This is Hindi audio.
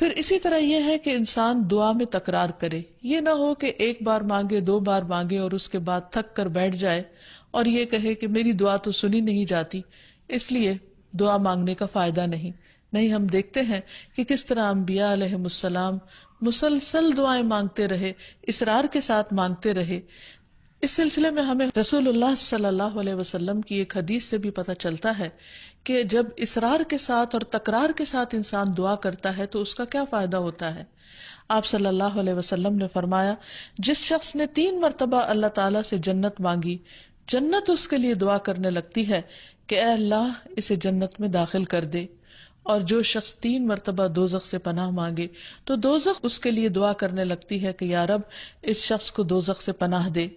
फिर इसी तरह यह है कि इंसान दुआ में तकरार करे ये ना हो कि एक बार मांगे दो बार मांगे और उसके बाद थक कर बैठ जाए और ये कहे कि मेरी दुआ तो सुनी नहीं जाती इसलिए दुआ मांगने का फायदा नहीं नहीं हम देखते हैं कि किस तरह अम्बिया मुसलसल दुआएं मांगते रहे इसरार के साथ मांगते रहे इस सिलसिले में हमें रसूलुल्लाह सल्लल्लाहु अलैहि वसल्लम की एक हदीस से भी पता चलता है कि जब इसरार के साथ और तकरार के साथ इंसान दुआ करता है तो उसका क्या फायदा होता है आप सल्लल्लाहु अलैहि वसल्लम ने फरमाया जिस शख्स ने तीन मरतबा अल्लाह ताला से जन्नत मांगी जन्नत उसके लिए दुआ करने लगती है कि अल्लाह इसे जन्नत में दाखिल कर दे और जो शख्स तीन मरतबा दोजख से पनाह मांगे तो दोजख उसके लिए दुआ करने लगती है कि यारब इस शख्स को दोजख से पनाह दे